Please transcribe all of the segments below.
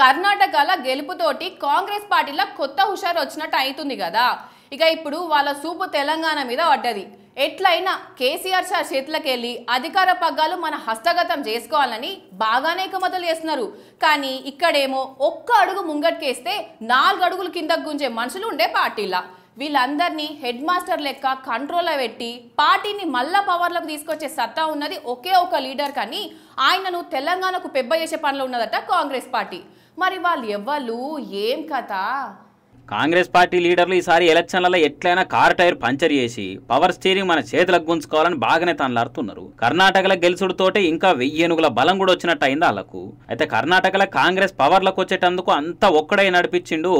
కర్ణాటకల గెలుపుతోటి కాంగ్రెస్ పార్టీలో కొత్త హుషారు వచ్చినట్టు అవుతుంది కదా ఇక ఇప్పుడు వాళ్ళ సూపు తెలంగాణ మీద పడ్డది ఎట్లయినా కేసీఆర్ సార్ చేతులకెళ్ళి అధికార పగ్గాలు మన హస్తగతం చేసుకోవాలని బాగానే కమతలు చేస్తున్నారు కానీ ఇక్కడేమో ఒక్క అడుగు ముంగట్కేస్తే నాలుగు అడుగులు కిందకు గుంజే మనుషులు ఉండే పార్టీలా వీళ్ళందరినీ హెడ్ మాస్టర్ లెక్క కంట్రోల్లో పెట్టి పార్టీని మళ్ళా పవర్లకు తీసుకొచ్చే సత్తా ఉన్నది ఒకే ఒక లీడర్ కానీ ఆయనను తెలంగాణకు పెబ్బ చేసే పనులు ఉన్నదట కాంగ్రెస్ పార్టీ మరి వాళ్ళు ఎవ్వరు ఏం కథ కాంగ్రెస్ పార్టీ లీడర్లు ఈసారి ఎలక్షన్లలో ఎట్లయినా కార్ టైర్ పంచర్ చేసి పవర్ స్టీరింగ్ మన చేతులకు గుంచుకోవాలని బాగానే తనలాడుతున్నారు కర్ణాటకలో గెలుచుడుతోటే ఇంకా వెయ్యి ఏనుగుల బలం కూడా వచ్చినట్టు అయింది వాళ్ళకు అయితే కర్ణాటకలో కాంగ్రెస్ పవర్లకు వచ్చేటందుకు అంతా ఒక్కడే నడిపించిండు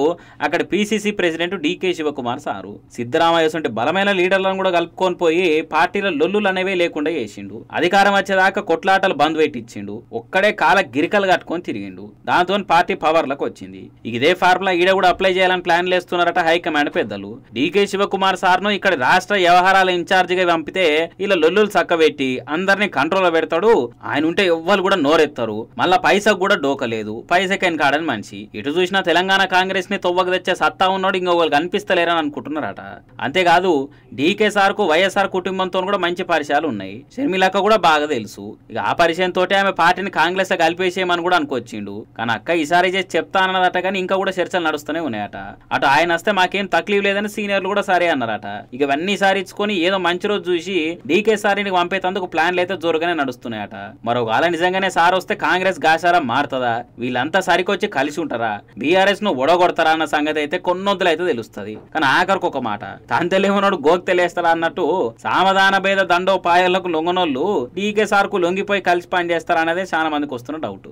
అక్కడ PCC president DK Shivakumar sir Siddaramaiah వంటి బలమైన లీడర్లను కూడా కలుపుకొని పోయి పార్టీల లొల్లులు అనేవే లేకుండా చేసిండు అధికారం వచ్చేదాకా కొట్లాటలు బంద్ పెట్టించిండు ఒక్కడే కాల గిరికలు కట్టుకొని తిరిగిండు దాంతో పార్టీ పవర్లకు వచ్చింది ఇదే ఫార్ములా ఈడ కూడా అప్లై చేయాలని ప్లాన్ ప్లాన్లు వేస్తున్నారట హైకమాండ్ పెద్దలు డీకే శివకుమార్ సార్ ను ఇక్కడ రాష్ట్ర వ్యవహారాల ఇన్ఛార్జిగా పంపితే ఇలా లొల్లులు చక్కబెట్టి అందరినీ లో పెడతాడు ఆయన ఉంటే ఎవ్వరు కూడా నోరెత్తారు మళ్ళా పైసకు కూడా డోకలేదు పైసకైన కాడని మనిషి ఇటు చూసినా తెలంగాణ కాంగ్రెస్ ని తొవ్వకు తెచ్చే సత్తా ఉన్నాడు ఇంకొకరు కనిపిస్తలేరని అనుకుంటున్నారట అంతేకాదు డీకే సార్ కు వైఎస్ఆర్ కుటుంబంతో కూడా మంచి పరిచయాలు ఉన్నాయి షర్మిలక్క కూడా బాగా తెలుసు ఇక ఆ పరిచయం తోటి ఆమె పార్టీని కాంగ్రెస్ లో కలిపేసేయమని కూడా అనుకొచ్చిండు కానీ అక్క ఈసారి చేసి చెప్తా కానీ ఇంకా కూడా చర్చలు నడుస్తూనే ఉన్నాయట అటు ఆయన వస్తే మాకేం తక్లీఫ్ లేదని సీనియర్లు కూడా సరే అన్నారట ఇక ఇవన్నీ ఇచ్చుకొని ఏదో మంచి రోజు చూసి డీకే సారీని పంపేతందుకు ప్లాన్లు అయితే జోరుగానే నడుస్తున్నాయట మరొకవేళ నిజంగానే సార్ వస్తే కాంగ్రెస్ గాసారా మారుతుందా వీళ్ళంతా సరికొచ్చి కలిసి ఉంటారా బీఆర్ఎస్ ను ఒడగొడతారా అన్న సంగతి అయితే కొన్నొంతులు అయితే తెలుస్తుంది కానీ ఆఖరికి ఒక మాట తాంతలేమన్నాడు గోక్ తెలియస్తారా అన్నట్టు సామధాన భేద దండోపాయాలకు లొంగనోళ్ళు డీకే సార్కు లొంగిపోయి కలిసి పనిచేస్తారా అనేది చాలా మందికి వస్తున్న డౌట్